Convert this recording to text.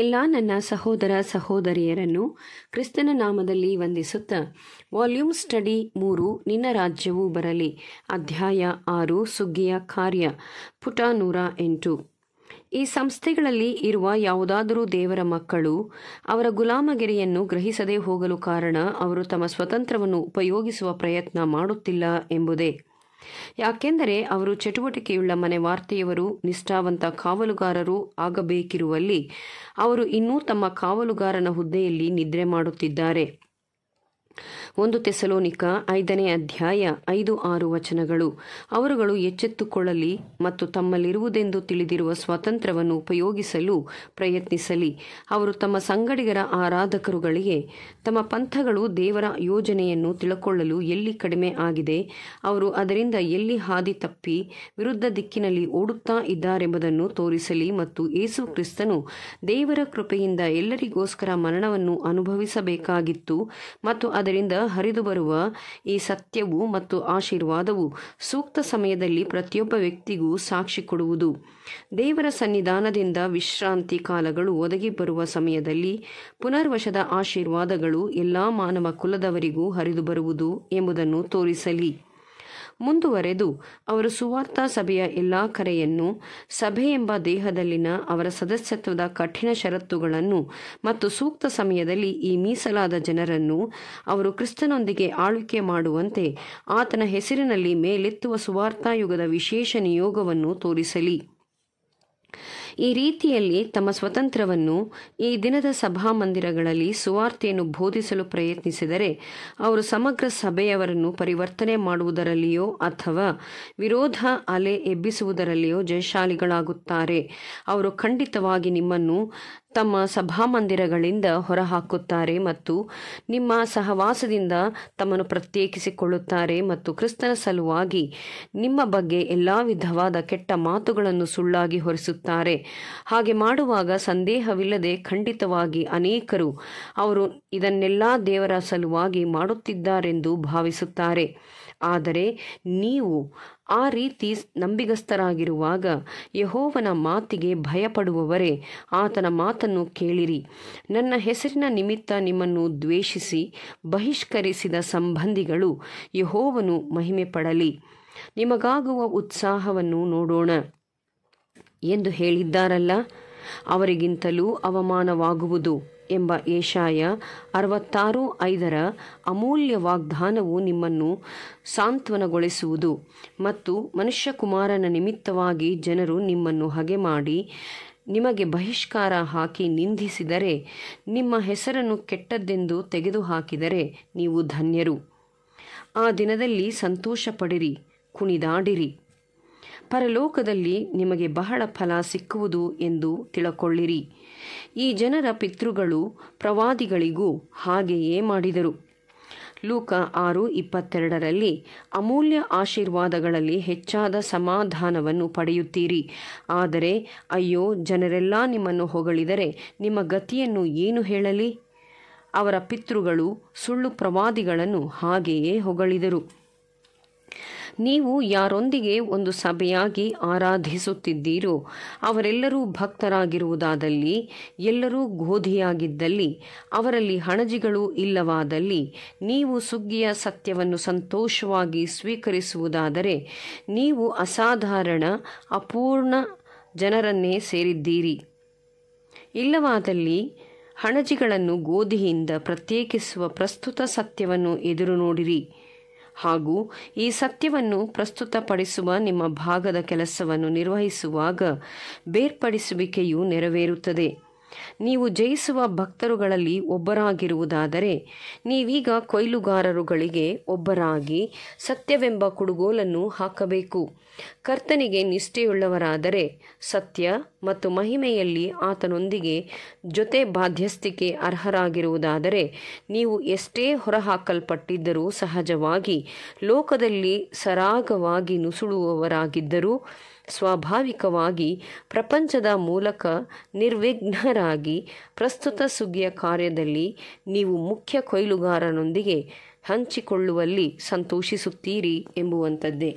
ಎಲ್ಲ ನನ್ನ ಸಹೋದರ ಸಹೋದರಿಯರನ್ನು ಕ್ರಿಸ್ತನ ನಾಮದಲ್ಲಿ ವಂದಿಸುತ್ತಾ ವಾಲ್ಯೂಮ್ ಸ್ಟಡಿ ಮೂರು ನಿನ್ನ ರಾಜ್ಯವು ಬರಲಿ ಅಧ್ಯಾಯ ಆರು ಸುಗ್ಗಿಯ ಕಾರ್ಯ ಪುಟ ನೂರ ಎಂಟು ಈ ಸಂಸ್ಥೆಗಳಲ್ಲಿ ಇರುವ ಯಾವುದಾದರೂ ದೇವರ ಮಕ್ಕಳು ಅವರ ಗುಲಾಮಗಿರಿಯನ್ನು ಗ್ರಹಿಸದೇ ಹೋಗಲು ಕಾರಣ ಅವರು ತಮ್ಮ ಸ್ವತಂತ್ರವನ್ನು ಉಪಯೋಗಿಸುವ ಪ್ರಯತ್ನ ಮಾಡುತ್ತಿಲ್ಲ ಎಂಬುದೇ ಯಾಕೆಂದರೆ ಅವರು ಚಟುವಟಿಕೆಯುಳ್ಳ ಮನೆ ವಾರ್ತೆಯವರು ನಿಷ್ಠಾವಂತ ಕಾವಲುಗಾರರು ಆಗಬೇಕಿರುವಲ್ಲಿ ಅವರು ಇನ್ನೂ ತಮ್ಮ ಕಾವಲುಗಾರನ ಹುದ್ದೆಯಲ್ಲಿ ನಿದ್ರೆ ಮಾಡುತ್ತಿದ್ದಾರೆ ಒಂದು ತೆಸಲೋನಿಕ ಐದನೇ ಅಧ್ಯಾಯ ಐದು ಆರು ವಚನಗಳು ಅವರುಗಳು ಎಚ್ಚೆತ್ತುಕೊಳ್ಳಲಿ ಮತ್ತು ತಮ್ಮಲ್ಲಿರುವುದೆಂದು ತಿಳಿದಿರುವ ಸ್ವಾತಂತ್ರ್ಯವನ್ನು ಉಪಯೋಗಿಸಲು ಪ್ರಯತ್ನಿಸಲಿ ಅವರು ತಮ್ಮ ಸಂಗಡಿಗರ ಆರಾಧಕರುಗಳಿಗೆ ತಮ್ಮ ಪಂಥಗಳು ದೇವರ ಯೋಜನೆಯನ್ನು ತಿಳ್ಕೊಳ್ಳಲು ಎಲ್ಲಿ ಕಡಿಮೆ ಆಗಿದೆ ಅವರು ಅದರಿಂದ ಎಲ್ಲಿ ಹಾದಿ ತಪ್ಪಿ ವಿರುದ್ಧ ದಿಕ್ಕಿನಲ್ಲಿ ಓಡುತ್ತಾ ಇದ್ದಾರೆಂಬುದನ್ನು ತೋರಿಸಲಿ ಮತ್ತು ಯೇಸು ಕ್ರಿಸ್ತನು ದೇವರ ಕೃಪೆಯಿಂದ ಎಲ್ಲರಿಗೋಸ್ಕರ ಮರಣವನ್ನು ಅನುಭವಿಸಬೇಕಾಗಿತ್ತು ಮತ್ತು ಅದರಿಂದ ಹರಿದು ಬರುವ ಈ ಸತ್ಯವು ಮತ್ತು ಆಶೀರ್ವಾದವು ಸೂಕ್ತ ಸಮಯದಲ್ಲಿ ಪ್ರತಿಯೊಬ್ಬ ವ್ಯಕ್ತಿಗೂ ಸಾಕ್ಷಿ ಕೊಡುವುದು ದೇವರ ಸನ್ನಿಧಾನದಿಂದ ವಿಶ್ರಾಂತಿ ಕಾಲಗಳು ಒದಗಿ ಬರುವ ಸಮಯದಲ್ಲಿ ಪುನರ್ವಶದ ಆಶೀರ್ವಾದಗಳು ಎಲ್ಲ ಮಾನವ ಕುಲದವರಿಗೂ ಹರಿದು ಬರುವುದು ಎಂಬುದನ್ನು ತೋರಿಸಲಿ ಮುಂದುವರೆದು ಅವರು ಸುವಾರ್ತಾ ಸಭೆಯ ಎಲ್ಲಾ ಕರೆಯನ್ನು ಸಭೆ ಎಂಬ ದೇಹದಲ್ಲಿನ ಅವರ ಸದಸ್ಯತ್ವದ ಕಠಿಣ ಷರತ್ತುಗಳನ್ನು ಮತ್ತು ಸೂಕ್ತ ಸಮಯದಲ್ಲಿ ಈ ಮೀಸಲಾದ ಜನರನ್ನು ಅವರು ಕ್ರಿಸ್ತನೊಂದಿಗೆ ಆಳ್ವಿಕೆ ಮಾಡುವಂತೆ ಆತನ ಹೆಸರಿನಲ್ಲಿ ಮೇಲೆತ್ತುವ ಯುಗದ ವಿಶೇಷ ನಿಯೋಗವನ್ನು ತೋರಿಸಲಿ ಈ ರೀತಿಯಲ್ಲಿ ತಮ್ಮ ಸ್ವತಂತ್ರವನ್ನು ಈ ದಿನದ ಸಭಾಮಂದಿರಗಳಲ್ಲಿ ಸುವಾರ್ತೆಯನ್ನು ಬೋಧಿಸಲು ಪ್ರಯತ್ನಿಸಿದರೆ ಅವರು ಸಮಗ್ರ ಸಭೆಯವರನ್ನು ಪರಿವರ್ತನೆ ಮಾಡುವುದರಲ್ಲಿಯೋ ಅಥವಾ ವಿರೋಧ ಅಲೆ ಎಬ್ಬಿಸುವುದರಲ್ಲಿಯೋ ಜಯಶಾಲಿಗಳಾಗುತ್ತಾರೆ ಅವರು ಖಂಡಿತವಾಗಿ ನಿಮ್ಮನ್ನು ತಮ್ಮ ಸಭಾ ಮಂದಿರಗಳಿಂದ ಹೊರಹಾಕುತ್ತಾರೆ ಮತ್ತು ನಿಮ್ಮ ಸಹವಾಸದಿಂದ ತಮ್ಮನ್ನು ಪ್ರತ್ಯೇಕಿಸಿಕೊಳ್ಳುತ್ತಾರೆ ಮತ್ತು ಕ್ರಿಸ್ತನ ಸಲುವಾಗಿ ನಿಮ್ಮ ಬಗ್ಗೆ ಎಲ್ಲ ವಿಧವಾದ ಕೆಟ್ಟ ಮಾತುಗಳನ್ನು ಸುಳ್ಳಾಗಿ ಹೊರಿಸುತ್ತಾರೆ ಹಾಗೆ ಮಾಡುವಾಗ ಸಂದೇಹವಿಲ್ಲದೆ ಖಂಡಿತವಾಗಿ ಅನೇಕರು ಅವರು ಇದನ್ನೆಲ್ಲ ದೇವರ ಸಲುವಾಗಿ ಮಾಡುತ್ತಿದ್ದಾರೆಂದು ಭಾವಿಸುತ್ತಾರೆ ಆದರೆ ನೀವು ಆ ರೀತಿ ನಂಬಿಗಸ್ತರಾಗಿರುವಾಗ ಯಹೋವನ ಮಾತಿಗೆ ಭಯಪಡುವವರೇ ಆತನ ಮಾತನ್ನು ಕೇಳಿರಿ ನನ್ನ ಹೆಸರಿನ ನಿಮಿತ್ತ ನಿಮ್ಮನ್ನು ದ್ವೇಷಿಸಿ ಬಹಿಷ್ಕರಿಸಿದ ಸಂಬಂಧಿಗಳು ಯಹೋವನು ಮಹಿಮೆ ಪಡಲಿ ನಿಮಗಾಗುವ ಉತ್ಸಾಹವನ್ನು ನೋಡೋಣ ಎಂದು ಹೇಳಿದ್ದಾರಲ್ಲ ಅವರಿಗಿಂತಲೂ ಅವಮಾನವಾಗುವುದು ಎಂಬ ಏಷಾಯ ಅರವತ್ತಾರು ಐದರ ಅಮೂಲ್ಯ ವಾಗ್ದಾನವು ನಿಮ್ಮನ್ನು ಸಾಂತ್ವನಗೊಳಿಸುವುದು ಮತ್ತು ಮನುಷ್ಯಕುಮಾರನ ನಿಮಿತ್ತವಾಗಿ ಜನರು ನಿಮ್ಮನ್ನು ಹಗೆ ಮಾಡಿ ನಿಮಗೆ ಬಹಿಷ್ಕಾರ ಹಾಕಿ ನಿಂದಿಸಿದರೆ ನಿಮ್ಮ ಹೆಸರನ್ನು ಕೆಟ್ಟದ್ದೆಂದು ತೆಗೆದುಹಾಕಿದರೆ ನೀವು ಧನ್ಯರು ಆ ದಿನದಲ್ಲಿ ಸಂತೋಷ ಪಡಿರಿ ಕುಣಿದಾಡಿರಿ ಪರಲೋಕದಲ್ಲಿ ನಿಮಗೆ ಬಹಳ ಫಲ ಸಿಕ್ಕುವುದು ಎಂದು ತಿಳಕೊಳ್ಳಿರಿ ಈ ಜನರ ಪಿತೃಗಳು ಪ್ರವಾದಿಗಳಿಗೂ ಹಾಗೆಯೇ ಮಾಡಿದರು ಲೂಕ ಆರು ಇಪ್ಪತ್ತೆರಡರಲ್ಲಿ ಅಮೂಲ್ಯ ಆಶೀರ್ವಾದಗಳಲ್ಲಿ ಹೆಚ್ಚಾದ ಸಮಾಧಾನವನ್ನು ಪಡೆಯುತ್ತೀರಿ ಆದರೆ ಅಯ್ಯೋ ಜನರೆಲ್ಲ ನಿಮ್ಮನ್ನು ಹೊಗಳಿದರೆ ನಿಮ್ಮ ಗತಿಯನ್ನು ಏನು ಹೇಳಲಿ ಅವರ ಪಿತೃಗಳು ಸುಳ್ಳು ಪ್ರವಾದಿಗಳನ್ನು ಹಾಗೆಯೇ ಹೊಗಳಿದರು ನೀವು ಯಾರೊಂದಿಗೆ ಒಂದು ಸಭೆಯಾಗಿ ಆರಾಧಿಸುತ್ತಿದ್ದೀರೋ ಅವರೆಲ್ಲರೂ ಭಕ್ತರಾಗಿರುವುದಾದಲ್ಲಿ ಎಲ್ಲರೂ ಗೋಧಿಯಾಗಿದ್ದಲ್ಲಿ ಅವರಲ್ಲಿ ಹಣಜಿಗಳು ಇಲ್ಲವಾದಲ್ಲಿ ನೀವು ಸುಗ್ಗಿಯ ಸತ್ಯವನ್ನು ಸಂತೋಷವಾಗಿ ಸ್ವೀಕರಿಸುವುದಾದರೆ ನೀವು ಅಸಾಧಾರಣ ಅಪೂರ್ಣ ಜನರನ್ನೇ ಸೇರಿದ್ದೀರಿ ಇಲ್ಲವಾದಲ್ಲಿ ಹಣಜಿಗಳನ್ನು ಗೋಧಿಯಿಂದ ಪ್ರತ್ಯೇಕಿಸುವ ಪ್ರಸ್ತುತ ಸತ್ಯವನ್ನು ಎದುರು ನೋಡಿರಿ ಹಾಗೂ ಈ ಸತ್ಯವನ್ನು ಪ್ರಸ್ತುತಪಡಿಸುವ ನಿಮ್ಮ ಭಾಗದ ಕೆಲಸವನ್ನು ನಿರ್ವಹಿಸುವಾಗ ಬೇರ್ಪಡಿಸುವಿಕೆಯು ನೆರವೇರುತ್ತದೆ ನೀವು ಜಯಿಸುವ ಭಕ್ತರುಗಳಲ್ಲಿ ಒಬ್ಬರಾಗಿರುವುದಾದರೆ ನೀವೀಗ ಕೊಯ್ಲುಗಾರರುಗಳಿಗೆ ಒಬ್ಬರಾಗಿ ಸತ್ಯವೆಂಬ ಕುಡುಗೋಲನ್ನು ಹಾಕಬೇಕು ಕರ್ತನಿಗೆ ನಿಷ್ಠೆಯುಳ್ಳವರಾದರೆ ಸತ್ಯ ಮತ್ತು ಮಹಿಮೆಯಲ್ಲಿ ಆತನೊಂದಿಗೆ ಜೊತೆ ಬಾಧ್ಯಸ್ಥಿಕೆ ಅರ್ಹರಾಗಿರುವುದಾದರೆ ನೀವು ಎಷ್ಟೇ ಹೊರಹಾಕಲ್ಪಟ್ಟಿದ್ದರೂ ಸಹಜವಾಗಿ ಲೋಕದಲ್ಲಿ ಸರಾಗವಾಗಿ ನುಸುಳುವವರಾಗಿದ್ದರೂ ಸ್ವಾಭಾವಿಕವಾಗಿ ಪ್ರಪಂಚದ ಮೂಲಕ ನಿರ್ವಿಘ್ನರಾಗಿ ಪ್ರಸ್ತುತ ಸುಗ್ಗಿಯ ಕಾರ್ಯದಲ್ಲಿ ನೀವು ಮುಖ್ಯ ಕೊಯ್ಲುಗಾರನೊಂದಿಗೆ ಹಂಚಿಕೊಳ್ಳುವಲ್ಲಿ ಸಂತೋಷಿಸುತ್ತೀರಿ ಎಂಬುವಂಥದ್ದೇ